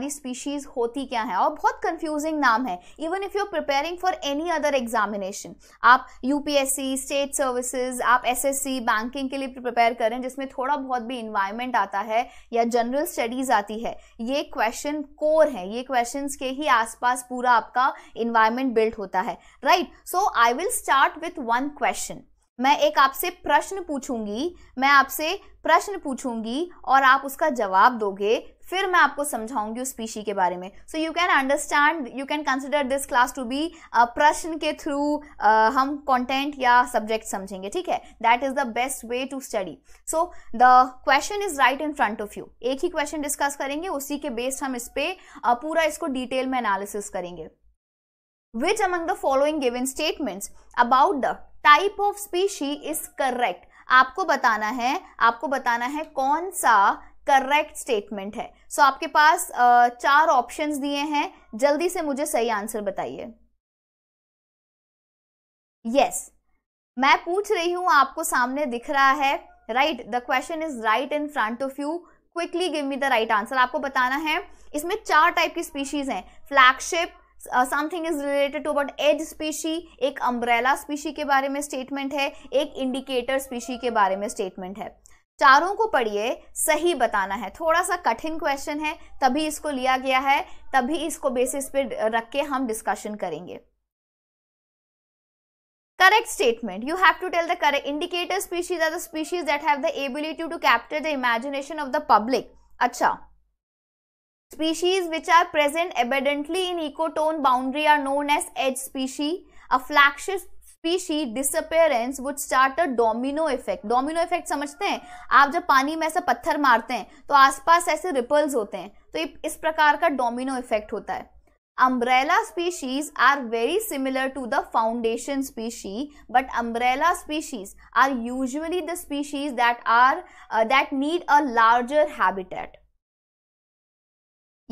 सारी स्पीशीज होती क्या है और बहुत कंफ्यूजिंग नाम है even if you are preparing for any other examination आप यूपीएससी स्टेट सर्विसेज आप एसएससी बैंकिंग के लिए प्रिपेयर करें जिसमें थोड़ा बहुत भी इन्वायरमेंट आता है या जनरल स्टडीज आती है ये क्वेश्चन कोर है ये क्वेश्चन के ही आसपास पूरा आपका इन्वायरमेंट बिल्ड होता है right so I will start with one question मैं एक आपसे प्रश्न पूछूंगी मैं आपसे प्रश्न पूछूंगी और आप उसका जवाब दोगे फिर मैं आपको समझाऊंगी उस स्पीशी के बारे में so you can understand you can consider this class to be प्रश्न के थ्रू uh, हम कॉन्टेंट या सब्जेक्ट समझेंगे ठीक है that is the best way to study so the question is right in front of you एक ही question discuss करेंगे उसी के बेस्ड हम इस पर uh, पूरा इसको डिटेल में एनालिसिस करेंगे Which among the following given statements about the type of species is correct? आपको बताना है आपको बताना है कौन सा करेक्ट स्टेटमेंट है सो so, आपके पास uh, चार ऑप्शन दिए हैं जल्दी से मुझे सही आंसर बताइए यस मैं पूछ रही हूं आपको सामने दिख रहा है right the question is right in front of you quickly give me the right answer आपको बताना है इसमें चार टाइप की स्पीशीज हैं flagship something is related to about edge species एक अम्ब्रेला स्पीशी के बारे में स्टेटमेंट है एक इंडिकेटर स्पीशी के बारे में स्टेटमेंट है चारों को पढ़िए सही बताना है थोड़ा सा कठिन क्वेश्चन है तभी इसको लिया गया है तभी इसको बेसिस पे रख के हम डिस्कशन करेंगे correct statement you have to tell the correct indicator species are the species that have the ability to capture the imagination of the public अच्छा Species which are present abundantly in ecotone boundary are known as edge species. A flagship species disappearance would start a domino effect. Domino effect समझते हैं आप जब पानी में ऐसा पत्थर मारते हैं तो आसपास ऐसे रिपल्स होते हैं तो इस प्रकार का डोमिनो इफेक्ट होता है umbrella species are very similar to the foundation species but umbrella species are usually the species that are uh, that need a larger habitat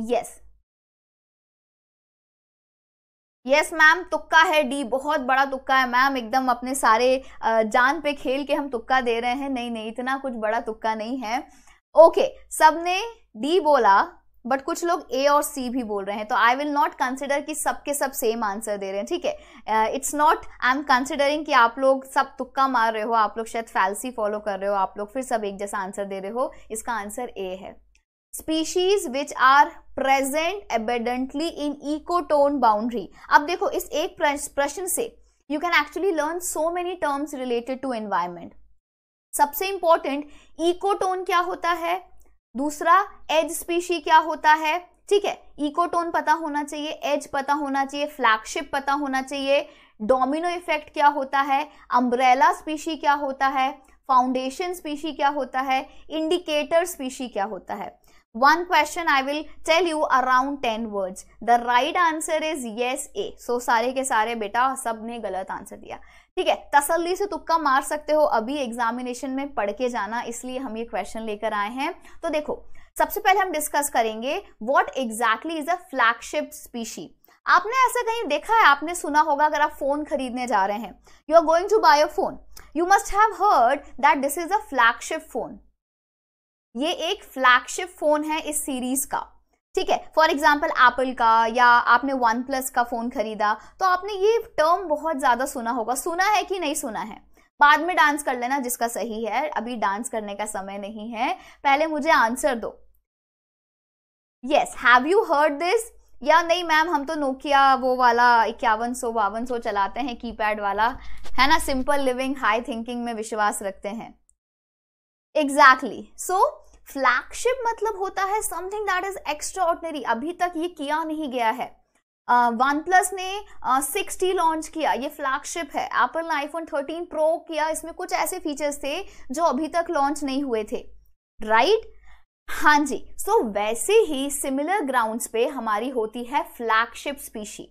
yes yes ma'am तुक्का है डी बहुत बड़ा तुक्का है मैम एकदम अपने सारे जान पे खेल के हम तुक्का दे रहे हैं नहीं नहीं इतना कुछ बड़ा तुक्का नहीं है ओके सबने डी बोला बट कुछ लोग ए और सी भी बोल रहे हैं तो आई विल नॉट कंसिडर कि सबके सब सेम आंसर दे रहे हैं ठीक है it's not I am considering कि आप लोग सब तुक्का मार रहे हो आप लोग शायद फैलसी फॉलो कर रहे हो आप लोग फिर सब एक जैसा आंसर दे रहे हो इसका आंसर ए है species which are present abundantly in ecotone boundary अब देखो इस एक प्रश्न से you can actually learn so many terms related to environment सबसे इंपॉर्टेंट इकोटोन क्या होता है दूसरा एज स्पीशी क्या होता है ठीक है इकोटोन पता होना चाहिए एज पता होना चाहिए फ्लैगशिप पता होना चाहिए डोमिनो इफेक्ट क्या होता है अम्ब्रेला स्पीशी क्या होता है फाउंडेशन स्पीशी क्या होता है इंडिकेटर स्पीशी क्या होता है one question i will tell you around 10 words the right answer is yes a so सारे के सारे बेटा सब ने गलत आंसर दिया ठीक है तसल्ली से तुक्का मार सकते हो अभी एग्जामिनेशन में पढ़ के जाना इसलिए हम ये क्वेश्चन लेकर आए हैं तो देखो सबसे पहले हम डिस्कस करेंगे what exactly is a flagship species आपने ऐसा कहीं देखा है आपने सुना होगा अगर आप फोन खरीदने जा रहे हैं you are going to buy a phone you must have heard that this is a flagship phone ये एक फ्लैगशिप फोन है इस सीरीज का ठीक है फॉर एग्जाम्पल एप्पल का या आपने वन प्लस का फ़ोन खरीदा तो आपने ये टर्म बहुत ज़्यादा सुना होगा सुना है कि नहीं सुना है बाद में डांस कर लेना जिसका सही है अभी डांस करने का समय नहीं है पहले मुझे आंसर दो yes have you heard this या नहीं मैम हम तो नोकिया वो वाला इक्यावन सौ बावन सौ चलाते हैं कीपैड वाला है ना सिंपल लिविंग हाई थिंकिंग में विश्वास रखते हैं exactly exactly. So so, flagship मतलब होता है समथिंग दैट इज एक्स्ट्रा अभी तक ये किया नहीं गया है वन uh, प्लस ने सिक्स uh, लॉन्च किया ये फ्लैगशिप है एप्पल ने आईफोन थर्टीन प्रो किया इसमें कुछ ऐसे फीचर्स थे जो अभी तक लॉन्च नहीं हुए थे राइट right? हाँ जी सो so, वैसे ही सिमिलर ग्राउंड्स पे हमारी होती है फ्लैगशिप स्पीशी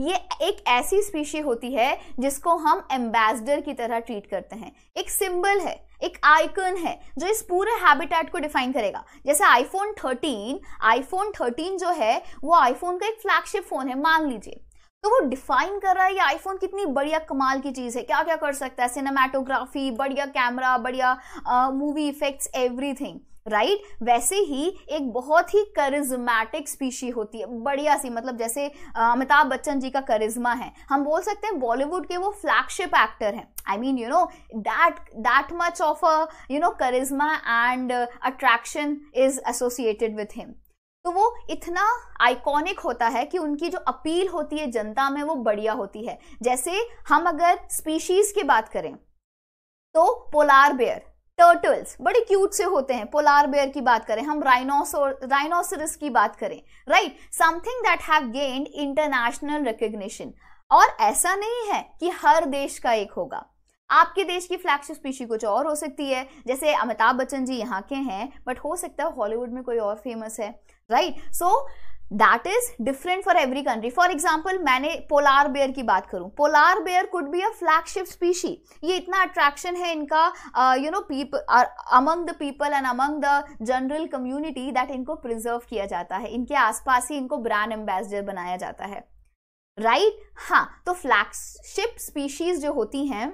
ये एक ऐसी स्पीशी होती है जिसको हम एम्बेसडर की तरह ट्रीट करते हैं एक सिंबल है एक आइकन है जो इस पूरे हैबिटेट को डिफाइन करेगा जैसे आईफोन 13 आईफोन 13 जो है वो आईफोन का एक फ्लैगशिप फोन है मान लीजिए तो वो डिफाइन कर रहा है ये आईफोन कितनी बढ़िया कमाल की चीज़ है क्या क्या कर सकता है सिनेमाटोग्राफी बढ़िया कैमरा बढ़िया movie effects everything right right? वैसे ही एक बहुत ही करिज्मेटिक स्पीशी होती है बढ़िया सी मतलब जैसे अमिताभ बच्चन जी का करिज्मा है हम बोल सकते हैं बॉलीवुड के वो फ्लैगशिप एक्टर हैं I mean you know that that much of a you know charisma and attraction is associated with him तो वो इतना आइकॉनिक होता है कि उनकी जो अपील होती है जनता में वो बढ़िया होती है जैसे हम अगर स्पीशीज की बात करें तो पोलार बेयर टर्टल्स बड़े क्यूट से होते हैं पोलार बेयर की बात करें हम राइनोसोर राइनोसरस की बात करें right something that have gained international recognition और ऐसा नहीं है कि हर देश का एक होगा आपके देश की फ्लैगशिप स्पीशी कुछ और हो सकती है जैसे अमिताभ बच्चन जी यहाँ के हैं बट हो सकता है हॉलीवुड में कोई और फेमस है right so that is different for every country for example मैंने पोलार बेयर की बात करूं polar bear could be a flagship species ये इतना अट्रैक्शन है इनका you know people among the people and among the general community that इनको preserve किया जाता है इनके आसपास ही इनको ब्रांड एम्बेसडर बनाया जाता है राइट right? हाँ तो फ्लैगशिप स्पीशीज जो होती हैं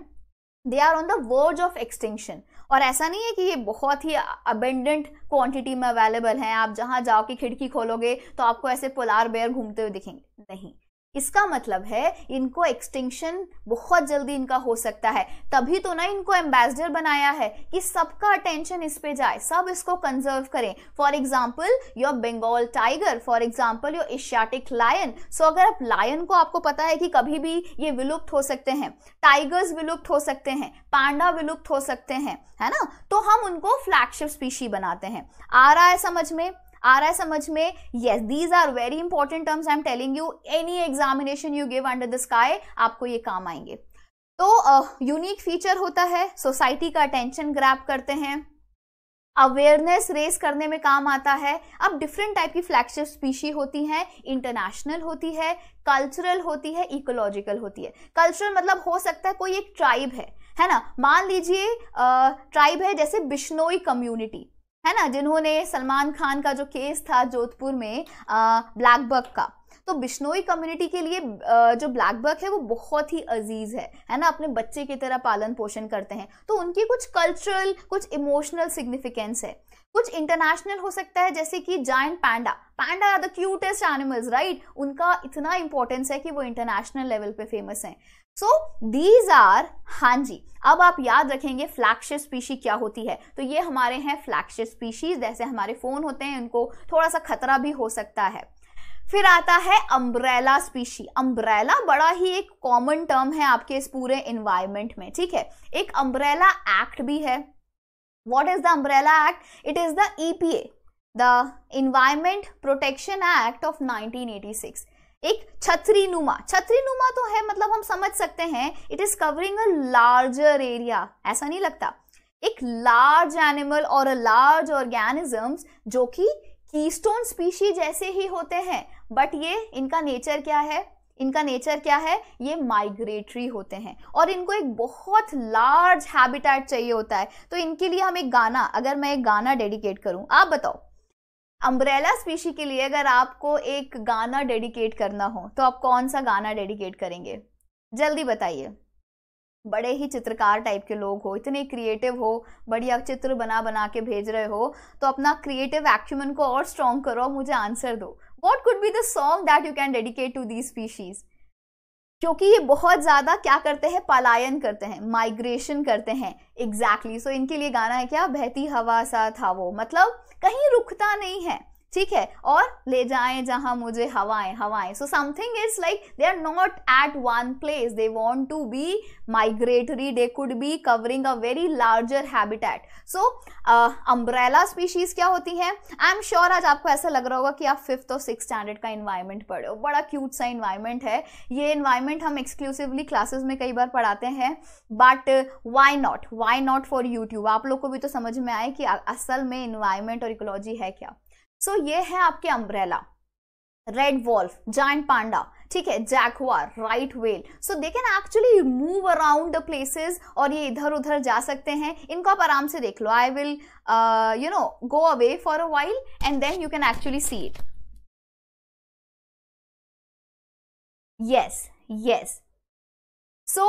they are on the verge of extension और ऐसा नहीं है कि ये बहुत ही अबेंडेंट क्वांटिटी में अवेलेबल हैं आप जहाँ जाओ कि खिड़की खोलोगे तो आपको ऐसे पोलार बेयर घूमते हुए दिखेंगे नहीं इसका मतलब है इनको एक्सटिंक्शन बहुत जल्दी इनका हो सकता है तभी तो ना इनको एम्बेसडर बनाया है कि सबका अटेंशन इस पे जाए सब इसको कंजर्व करें for example your Bengal tiger for example your Asiatic lion so अगर आप लायन को आपको पता है कि कभी भी ये विलुप्त हो सकते हैं टाइगर्स विलुप्त हो सकते हैं पांडा विलुप्त हो सकते हैं है ना तो हम उनको फ्लैगशिप स्पीशी बनाते हैं आ रहा है समझ में आ रहा है समझ में yes these are very important terms I am telling you any examination you give under the sky आपको ये काम आएंगे तो यूनिक uh, फीचर होता है सोसाइटी का अटेंशन ग्रैप करते हैं अवेयरनेस रेस करने में काम आता है अब डिफरेंट टाइप की फ्लैगशिप स्पीशी होती हैं इंटरनेशनल होती है कल्चरल होती है इकोलॉजिकल होती है कल्चरल मतलब हो सकता है कोई एक ट्राइब है है ना मान लीजिए ट्राइब है जैसे बिश्नोई कम्युनिटी है ना जिन्होंने सलमान खान का जो केस था जोधपुर में ब्लैक का तो बिश्नोई कम्युनिटी के लिए जो ब्लैक है वो बहुत ही अजीज है है ना अपने बच्चे की तरह पालन पोषण करते हैं तो उनकी कुछ कल्चरल कुछ इमोशनल सिग्निफिकेंस है कुछ इंटरनेशनल हो सकता है जैसे कि giant panda panda are the cutest animals right उनका इतना इंपॉर्टेंस है कि वो इंटरनेशनल लेवल पे फेमस हैं सो दीज आर हाँ जी अब आप याद रखेंगे फ्लैगशिप स्पीशी क्या होती है तो ये हमारे हैं फ्लैगशिप स्पीशीज जैसे हमारे फोन होते हैं उनको थोड़ा सा खतरा भी हो सकता है फिर आता है अम्ब्रेला स्पीशी अम्ब्रेला बड़ा ही एक कॉमन टर्म है आपके इस पूरे इन्वायरमेंट में ठीक है एक अम्ब्रेला एक्ट भी है what is the umbrella act it is the E P A the environment protection act of 1986 एक छतरी नुमा छतरी नुमा तो है मतलब हम समझ सकते हैं it is covering a larger area ऐसा नहीं लगता एक लार्ज एनिमल और अ लार्ज ऑर्गेनिजम्स जो कि कीस्टोन स्पीशी जैसे ही होते हैं बट ये इनका नेचर क्या है इनका नेचर क्या है ये माइग्रेटरी होते हैं और इनको एक बहुत लार्ज हैबिटेट चाहिए होता है तो इनके लिए हम एक गाना अगर मैं एक गाना डेडिकेट करूं आप बताओ अम्ब्रेला स्पीशी के लिए अगर आपको एक गाना डेडिकेट करना हो तो आप कौन सा गाना डेडिकेट करेंगे जल्दी बताइए बड़े ही चित्रकार टाइप के लोग हो इतने क्रिएटिव हो बढ़िया चित्र बना बना के भेज रहे हो तो अपना क्रिएटिव एक्शन को और स्ट्रॉन्ग करो मुझे आंसर दो what could be the song that you can dedicate to these species क्योंकि ये बहुत ज़्यादा क्या करते हैं पलायन करते हैं माइग्रेशन करते हैं एग्जैक्टली exactly. सो so, इनके लिए गाना है क्या बहती हवा सा था वो मतलब कहीं रुकता नहीं है ठीक है और ले जाए जहां मुझे हवाएं हवाएं so something is like they are not at one place they want to be migratory they could be covering a very larger habitat so umbrella species क्या होती है आई एम श्योर आज आपको ऐसा लग रहा होगा कि आप फिफ्थ और सिक्स स्टैंडर्ड का इन्वायरमेंट पढ़े हो बड़ा क्यूट सा इन्वायरमेंट है ये इन्वायरमेंट हम एक्सक्लूसिवली क्लासेस में कई बार पढ़ाते हैं but why not why not for YouTube आप लोग को भी तो समझ में आए कि असल में इन्वायरमेंट और इकोलॉजी है क्या सो so, ये है आपके umbrella red wolf giant panda ठीक है jaguar right well so they can actually move around the places और ये इधर उधर जा सकते हैं इनको आप आराम से देख लो I will you know go away for a while and then you can actually see it yes yes so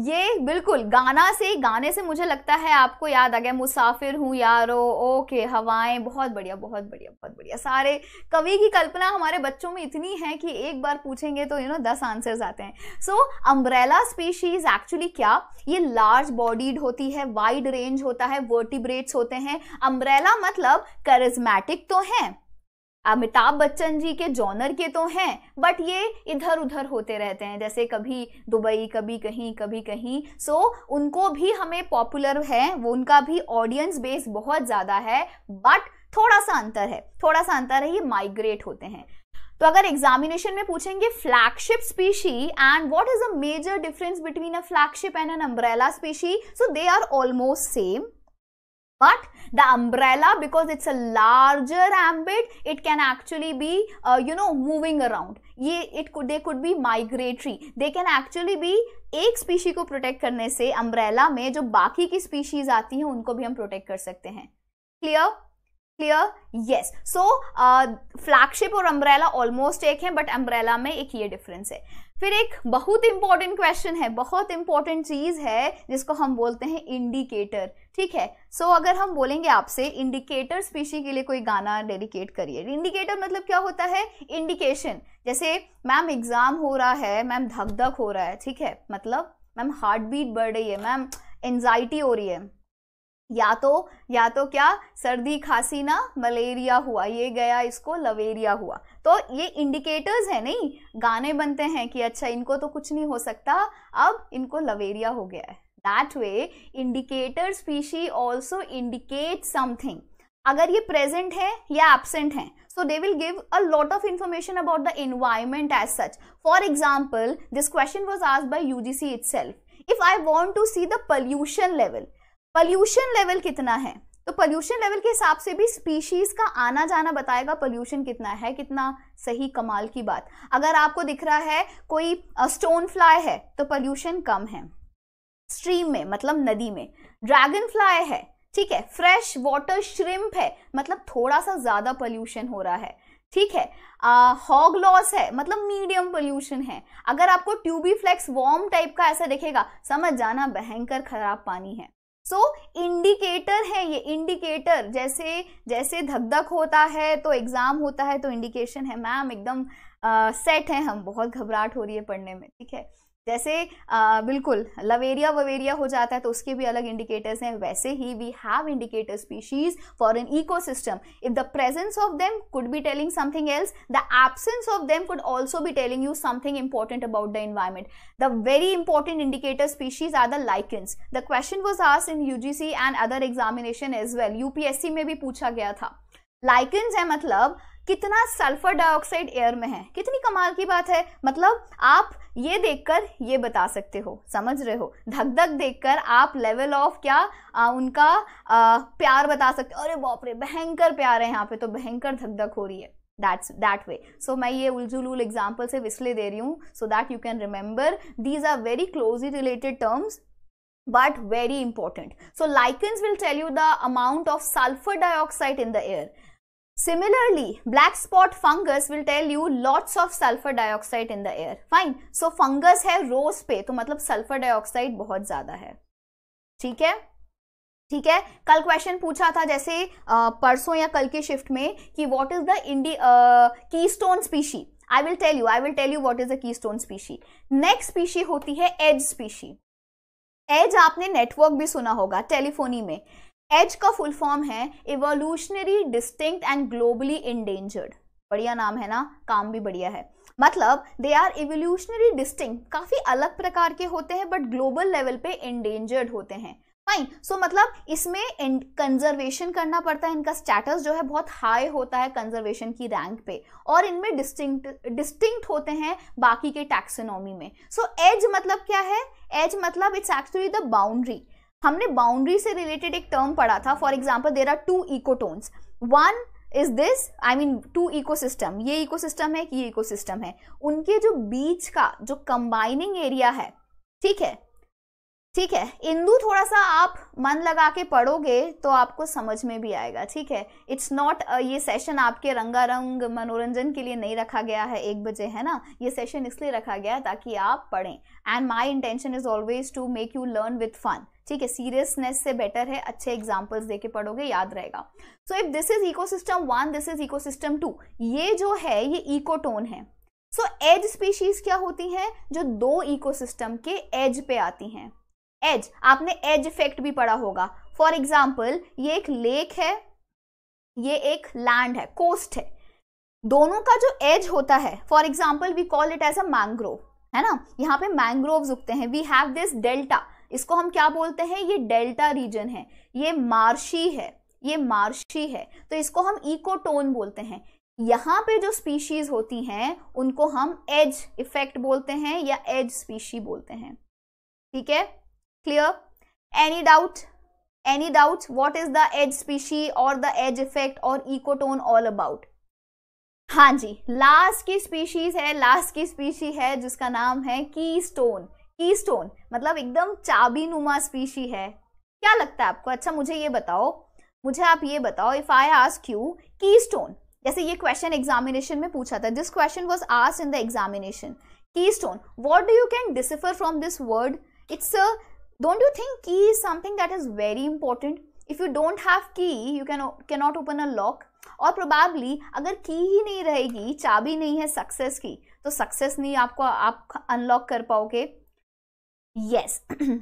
ये बिल्कुल गाना से गाने से मुझे लगता है आपको याद आ गया मुसाफिर हूँ यारो ओके हवाएं बहुत बढ़िया बहुत बढ़िया बहुत बढ़िया सारे कवि की कल्पना हमारे बच्चों में इतनी है कि एक बार पूछेंगे तो यू नो दस आंसर्स आते हैं सो अम्ब्रेला स्पीशीज एक्चुअली क्या ये लार्ज बॉडीड होती है वाइड रेंज होता है वर्टिब्रेट्स होते हैं अम्ब्रेला मतलब करिज्मेटिक तो है अमिताभ बच्चन जी के जॉनर के तो हैं बट ये इधर उधर होते रहते हैं जैसे कभी दुबई कभी कहीं कभी कहीं सो so, उनको भी हमें पॉपुलर है वो उनका भी ऑडियंस बेस बहुत ज़्यादा है बट थोड़ा सा अंतर है थोड़ा सा अंतर है ये माइग्रेट होते हैं तो अगर एग्जामिनेशन में पूछेंगे flagship species and what is a major difference between a flagship and an umbrella species so they are almost same but the umbrella because it's a larger ambit it can actually be uh, you know moving around ye it could they could be migratory they can actually be एक species को protect करने से umbrella में जो बाकी की species आती हैं उनको भी हम प्रोटेक्ट कर सकते हैं clear clear yes so flagship और अम्ब्रेला ऑलमोस्ट एक है बट अम्ब्रेला में एक ये डिफरेंस है फिर एक बहुत इंपॉर्टेंट क्वेश्चन है बहुत इंपॉर्टेंट चीज है जिसको हम बोलते हैं इंडिकेटर ठीक है सो so, अगर हम बोलेंगे आपसे इंडिकेटर स्पीशी के लिए कोई गाना डेडिकेट करिए इंडिकेटर मतलब क्या होता है इंडिकेशन जैसे मैम एग्जाम हो रहा है मैम धक धक हो रहा है ठीक है मतलब मैम हार्ट बीट बढ़ रही है मैम एंजाइटी हो रही है या तो या तो क्या सर्दी खांसी ना मलेरिया हुआ ये गया इसको लवेरिया हुआ तो ये इंडिकेटर्स है नहीं गाने बनते हैं कि अच्छा इनको तो कुछ नहीं हो सकता अब इनको लवेरिया हो गया है that way indicator species also indicate something अगर ये प्रेजेंट है या एबसेंट है so they will give a lot of information about the environment as such for example this question was आज by U G C itself if I want to see the pollution level pollution level कितना है तो pollution level के हिसाब से भी species का आना जाना बताएगा पॉल्यूशन कितना है कितना सही कमाल की बात अगर आपको दिख रहा है कोई स्टोन फ्लाई है तो पॉल्यूशन कम है स्ट्रीम में मतलब नदी में ड्रैगन फ्लाई है ठीक है फ्रेश वाटर श्रिम्प है मतलब थोड़ा सा ज्यादा पॉल्यूशन हो रहा है ठीक है हॉग लॉस है मतलब मीडियम पोल्यूशन है अगर आपको ट्यूबी फ्लेक्स वॉर्म टाइप का ऐसा दिखेगा समझ जाना भयंकर खराब पानी है सो so, इंडिकेटर है ये इंडिकेटर जैसे जैसे धक धक होता है तो एग्ज़ाम होता है तो इंडिकेशन है मैम एकदम सेट है हम बहुत घबराहट हो रही है पढ़ने में ठीक है जैसे आ, बिल्कुल लवेरिया ववेरिया हो जाता है तो उसके भी अलग इंडिकेटर्स हैं वैसे ही we have indicator species for an ecosystem if the presence of them could be telling something else the absence of them could also be telling you something important about the environment the very important indicator species are the lichens the question was asked in UGC and other examination as well UPSC में भी पूछा गया था lichens है मतलब कितना sulphur dioxide air में है कितनी कमाल की बात है मतलब आप ये देखकर ये बता सकते हो समझ रहे हो धक धक देखकर आप लेवल ऑफ क्या आ, उनका आ, प्यार बता सकते हो अरे बाप रे भयंकर प्यार है यहाँ पे तो भयंकर धक धक हो रही है दैट्स दैट वे सो मैं ये उलझुलूल एग्जाम्पल सिर्फ इसलिए दे रही हूँ so that you can remember these are very closely related terms but very important so lichens will tell you the amount of sulphur dioxide in the air Similarly, black spot fungus will tell you lots of sulfur dioxide in the air. Fine. So fungus है रोज पे तो मतलब sulphur dioxide बहुत ज्यादा है ठीक है ठीक है कल क्वेश्चन पूछा था जैसे परसों या कल के शिफ्ट में कि व्हाट इज द इंडी keystone species I will tell you I will tell you what is the keystone species next species होती है एज स्पीशी एज आपने नेटवर्क भी सुना होगा टेलीफोनी में एज का फुल फॉर्म है evolutionary distinct and globally endangered बढ़िया नाम है ना काम भी बढ़िया है मतलब दे आर इवोल्यूशनरी डिस्टिंग काफ़ी अलग प्रकार के होते हैं बट ग्लोबल लेवल पे इंडेंजर्ड होते हैं फाइन सो so, मतलब इसमें कंजर्वेशन करना पड़ता है इनका स्टेटस जो है बहुत हाई होता है कंजर्वेशन की रैंक पे और इनमें डिस्टिंक्ट डिस्टिंक्ट होते हैं बाकी के टैक्सोनॉमी में सो so, एज मतलब क्या है एज मतलब इट्स एक्चुअली द बाउंड्री हमने बाउंड्री से रिलेटेड एक टर्म पढ़ा था for example there are two ecotones one is this I mean two ecosystem ये इकोसिस्टम है कि ये इकोसिस्टम है उनके जो बीच का जो कंबाइनिंग एरिया है ठीक है ठीक है इंदू थोड़ा सा आप मन लगा के पढ़ोगे तो आपको समझ में भी आएगा ठीक है इट्स नॉट ये सेशन आपके रंगारंग मनोरंजन के लिए नहीं रखा गया है एक बजे है ना ये सेशन इसलिए रखा गया है ताकि आप पढ़ें and my intention is always to make you learn with fun ठीक है सीरियसनेस से बेटर है अच्छे एग्जाम्पल्स दे के पढ़ोगे याद रहेगा so if this is ecosystem one this is ecosystem two ये जो है ये इकोटोन है सो एज स्पीशीज क्या होती हैं जो दो इकोसिस्टम के एज पे आती हैं एज आपने एज इफेक्ट भी पढ़ा होगा फॉर एग्जाम्पल ये एक लेक है ये एक लैंड है कोस्ट है दोनों का जो एज होता है for example we call it as a mangrove है ना यहाँ पे मैंग्रोव उगते हैं वी हैव दिस डेल्टा इसको हम क्या बोलते हैं ये डेल्टा रीजन है ये मार्शी है ये मार्शी है तो इसको हम इकोटोन बोलते हैं यहाँ पे जो स्पीशीज होती हैं उनको हम एज इफेक्ट बोलते हैं या एज स्पीशी बोलते हैं ठीक है clear any doubt any doubts what is the edge species or the edge effect or ecotone all about हाँ जी लास्ट की स्पीशीज है लास्ट की स्पीशी है जिसका नाम है की स्टोन की स्टोन मतलब एकदम चाबी नुमा स्पीशी है क्या लगता है आपको अच्छा मुझे ये बताओ मुझे आप ये बताओ if I ask you keystone जैसे ये क्वेश्चन एग्जामिनेशन में पूछा था this question was asked in the examination keystone what do you can decipher from this word it's you think key is something that is very important if you don't have key you can can not open a lock और probably अगर key ही नहीं रहेगी चाबी नहीं है success की तो success नहीं आपको आप अनलॉक कर पाओगे यस yes.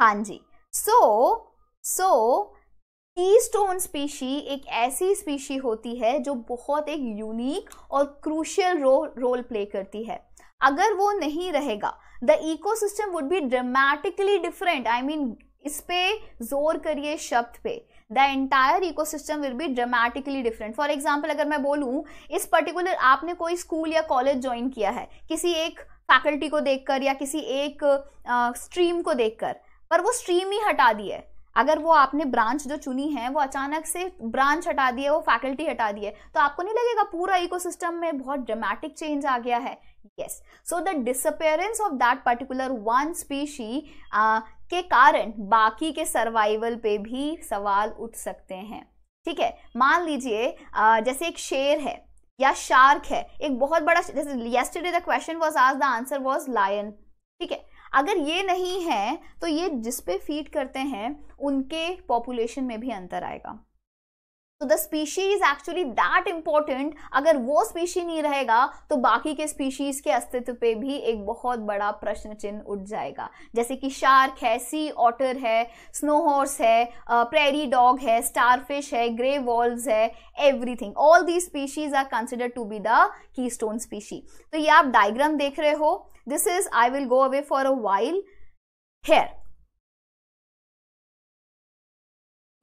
हाँ जी सो सो की स्टोन स्पीशी एक ऐसी स्पीशी होती है जो बहुत एक यूनिक और क्रूशियल रो, रोल प्ले करती है अगर वो नहीं रहेगा the ecosystem would be dramatically different I mean इस पे जोर करिए शब्द पे the entire system will be dramatically different for example अगर मैं बोलूँ इस पर्टिकुलर आपने कोई स्कूल या कॉलेज ज्वाइन किया है किसी एक फैकल्टी को देखकर या किसी एक स्ट्रीम uh, को देखकर पर वो स्ट्रीम ही हटा दी है अगर वो आपने ब्रांच जो चुनी है वो अचानक से ब्रांच हटा दी है वो फैकल्टी हटा दी है तो आपको नहीं लगेगा पूरा इकोसिस्टम में बहुत ड्रामेटिक चेंज आ गया है yes so the disappearance of that particular one species uh, के कारण बाकी के सर्वाइवल पे भी सवाल उठ सकते हैं ठीक है मान लीजिए uh, जैसे एक शेर है या शार्क है एक बहुत बड़ा जैसे येस्टरडे द क्वेश्चन वॉज आज द आंसर वॉज लायन ठीक है अगर ये नहीं है तो ये जिसपे फीड करते हैं उनके पॉपुलेशन में भी अंतर आएगा तो the species is actually that important अगर वो स्पीशी नहीं रहेगा तो बाकी के स्पीशीज के अस्तित्व पे भी एक बहुत बड़ा प्रश्न चिन्ह उठ जाएगा जैसे कि शार्क है सी ऑटर है स्नो हॉर्स है प्रेरी डॉग है स्टारफिश है ग्रे वॉल्व है everything all the species are consider to be the keystone species तो ये आप डायग्राम देख रहे हो this is I will go away for a while here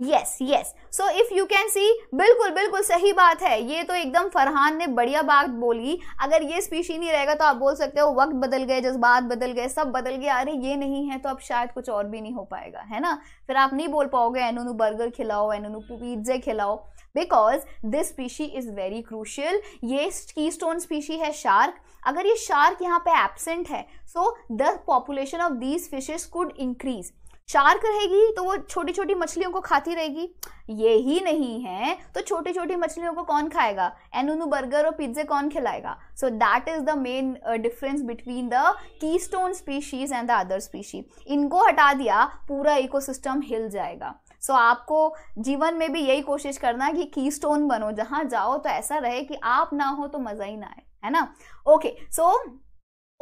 yes yes so if you can see बिल्कुल बिल्कुल सही बात है ये तो एकदम फरहान ने बढ़िया बात बोली अगर ये स्पीशी नहीं रहेगा तो आप बोल सकते हो वक्त बदल गए जज्बात बदल गए सब बदल गया अरे ये नहीं है तो अब शायद कुछ और भी नहीं हो पाएगा है ना फिर आप नहीं बोल पाओगे एनोनू बर्गर खिलाओ एनोनू पिज्जे खिलाओ because this species is very crucial ये की स्टोन स्पीशी है शार्क अगर ये शार्क यहाँ पे एबसेंट है so the population of these fishes could increase shark रहेगी तो वो छोटी छोटी मछलियों को खाती रहेगी ये ही नहीं है तो छोटी छोटी मछलियों को कौन खाएगा एनुनु बर्गर और पिज्जे कौन खिलाएगा so that is the main difference between the keystone species and the other species इनको हटा दिया पूरा इकोसिस्टम हिल जाएगा सो so, आपको जीवन में भी यही कोशिश करना कि की स्टोन बनो जहां जाओ तो ऐसा रहे कि आप ना हो तो मज़ा ही ना आए है ना okay okay, so so,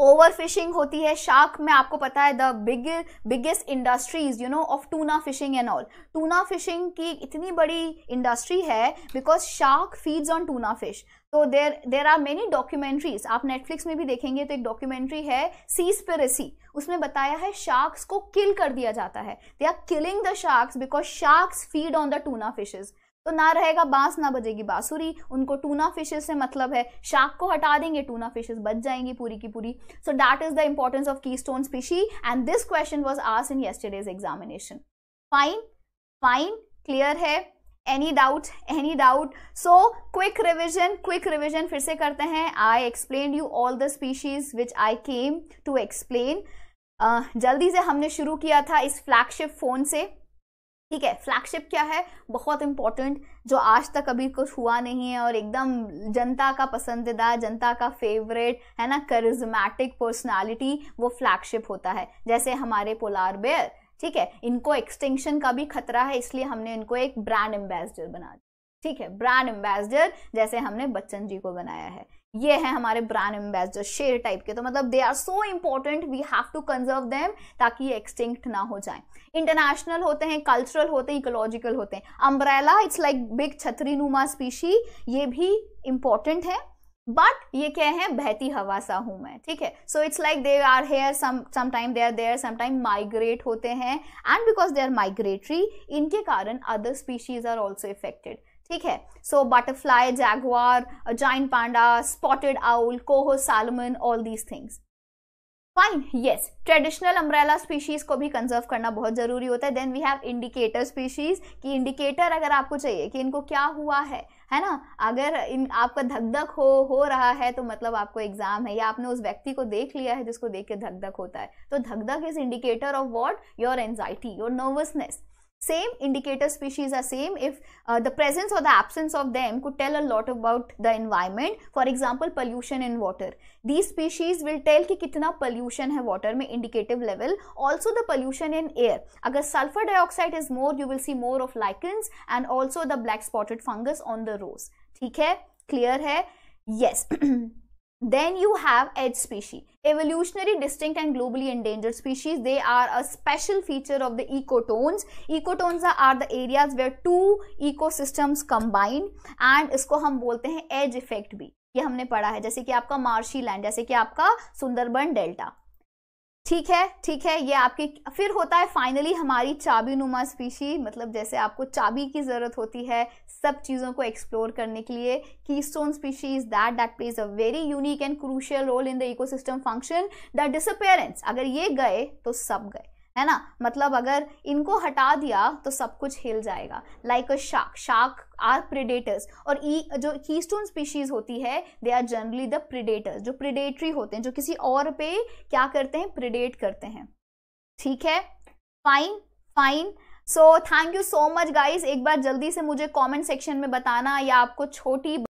over fishing होती है शार्क में आपको पता है the big biggest industries you know of tuna fishing and all tuna fishing की इतनी बड़ी इंडस्ट्री है because shark feeds on tuna fish तो there there are many documentaries आप नेटफ्लिक्स में भी देखेंगे तो एक डॉक्यूमेंट्री है सी स्पिरेसी उसमें बताया है शार्क्स को किल कर दिया जाता है they are killing the sharks because sharks feed on the tuna fishes तो ना रहेगा बांस ना बजेगी बांसुरी उनको टूना फिशेस से मतलब है शार्क को हटा देंगे टूना फिशेस बच जाएंगी पूरी की पूरी so that is the importance of keystone species and this question was आस in yesterday's examination fine fine clear है any doubt any doubt so quick revision quick revision फिर से करते हैं I explain you all the species which I came to explain जल्दी से हमने शुरू किया था इस फ्लैगशिप फोन से ठीक है फ्लैगशिप क्या है बहुत इंपॉर्टेंट जो आज तक अभी कुछ हुआ नहीं है और एकदम जनता का पसंदीदा जनता का फेवरेट है ना करिज्मेटिक पर्सनालिटी वो फ्लैगशिप होता है जैसे हमारे पोलार बेयर ठीक है इनको एक्सटेंशन का भी खतरा है इसलिए हमने इनको एक ब्रांड एम्बेसडर बना दिया ठीक है ब्रांड एम्बेसडर जैसे हमने बच्चन जी को बनाया है ये है हमारे ब्रांड एम्बेसडर शेर टाइप के तो मतलब they are so important we have to conserve them ताकि ये एक्सटिंक्ट ना हो जाए इंटरनेशनल होते हैं कल्चरल होते हैं इकोलॉजिकल होते हैं अम्ब्रेला इट्स लाइक बिग छतरी नुमा स्पीशी ये भी इंपॉर्टेंट है बट ये क्या है बहती हवा सा हूं मैं ठीक है so it's like they are here sometime they are there sometime migrate होते हैं and because they are migratory इनके कारण other species are also affected ठीक है सो butterfly jaguar giant panda spotted owl coho salmon all these things fine yes traditional umbrella species को भी conserve करना बहुत जरूरी होता है then we have indicator species कि इंडिकेटर अगर आपको चाहिए कि इनको क्या हुआ है है ना अगर इन आपका धक धक हो हो रहा है तो मतलब आपको एग्जाम है या आपने उस व्यक्ति को देख लिया है जिसको देख के धक धक होता है तो धक धक is indicator of what your anxiety your nervousness same indicator species are same if uh, the presence or the absence of them could tell a lot about the environment for example pollution in water these species will tell ki kitna pollution hai water mein indicative level also the pollution in air agar sulfur dioxide is more you will see more of lichens and also the black spotted fungus on the rose theek hai clear hai yes Then you have edge species. Evolutionary distinct and globally endangered species. They are a special feature of the ecotones. Ecotones are are the areas where two ecosystems combine and isko hum bolte hain edge effect bhi ye humne padha hai jaise ki aapka marshy land jaise ki aapka sundarban delta ठीक है ठीक है ये आपकी फिर होता है finally हमारी चाबी नुमा स्पीशी मतलब जैसे आपको चाबी की ज़रूरत होती है सब चीज़ों को एक्सप्लोर करने के लिए keystone species is that that plays a very unique and crucial role in the ecosystem function the disappearance अगर ये गए तो सब गए है ना मतलब अगर इनको हटा दिया तो सब कुछ हिल जाएगा like a shark shark are predators और ई जो कीस्टोन स्पीशीज होती है they are generally the predators जो प्रिडेटरी होते हैं जो किसी और पे क्या करते हैं प्रिडेट करते हैं ठीक है fine fine so thank you so much guys एक बार जल्दी से मुझे कॉमेंट सेक्शन में बताना या आपको छोटी